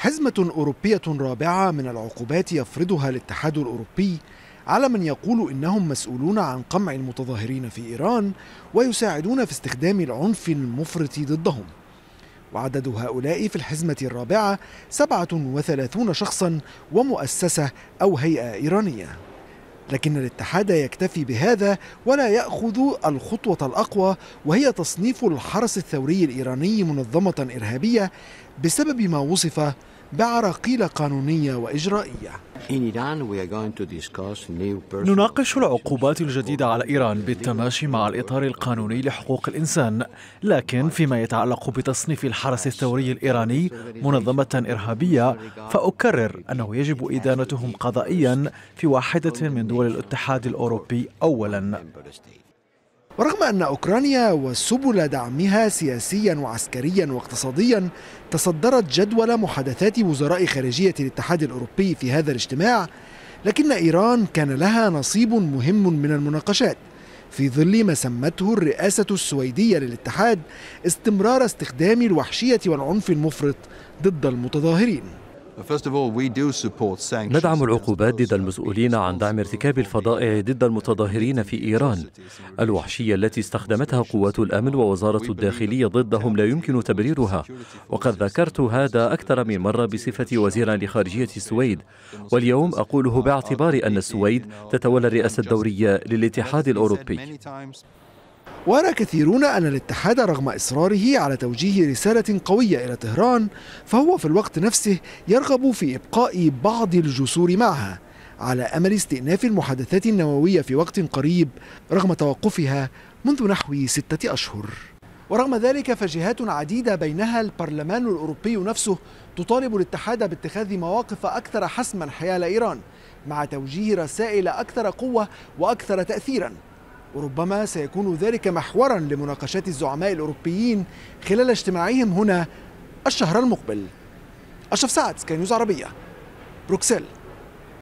حزمة أوروبية رابعة من العقوبات يفرضها الاتحاد الأوروبي على من يقول إنهم مسؤولون عن قمع المتظاهرين في إيران ويساعدون في استخدام العنف المفرط ضدهم وعدد هؤلاء في الحزمة الرابعة 37 شخصا ومؤسسة أو هيئة إيرانية لكن الاتحاد يكتفي بهذا ولا يأخذ الخطوة الأقوى وهي تصنيف الحرس الثوري الإيراني منظمة إرهابية بسبب ما وصف بعراقيل قانونية وإجرائية نناقش العقوبات الجديدة على إيران بالتماشي مع الإطار القانوني لحقوق الإنسان لكن فيما يتعلق بتصنيف الحرس الثوري الإيراني منظمة إرهابية فأكرر أنه يجب إدانتهم قضائيا في واحدة من دول الاتحاد الأوروبي أولا ورغم أن أوكرانيا وسبل دعمها سياسيا وعسكريا واقتصاديا تصدرت جدول محادثات وزراء خارجية الاتحاد الأوروبي في هذا الاجتماع لكن إيران كان لها نصيب مهم من المناقشات في ظل ما سمته الرئاسة السويدية للاتحاد استمرار استخدام الوحشية والعنف المفرط ضد المتظاهرين ندعم العقوبات ضد المسؤولين عن دعم ارتكاب الفضائع ضد المتظاهرين في إيران الوحشية التي استخدمتها قوات الأمن ووزارة الداخلية ضدهم لا يمكن تبريرها وقد ذكرت هذا أكثر من مرة بصفتي وزيرا لخارجية السويد واليوم أقوله باعتبار أن السويد تتولى الرئاسة الدورية للاتحاد الأوروبي ورى كثيرون أن الاتحاد رغم إصراره على توجيه رسالة قوية إلى طهران فهو في الوقت نفسه يرغب في إبقاء بعض الجسور معها على أمل استئناف المحادثات النووية في وقت قريب رغم توقفها منذ نحو ستة أشهر ورغم ذلك فجهات عديدة بينها البرلمان الأوروبي نفسه تطالب الاتحاد باتخاذ مواقف أكثر حسما حيال إيران مع توجيه رسائل أكثر قوة وأكثر تأثيراً وربما سيكون ذلك محورا لمناقشات الزعماء الأوروبيين خلال اجتماعهم هنا الشهر المقبل أشرف سعد كان عربية بروكسل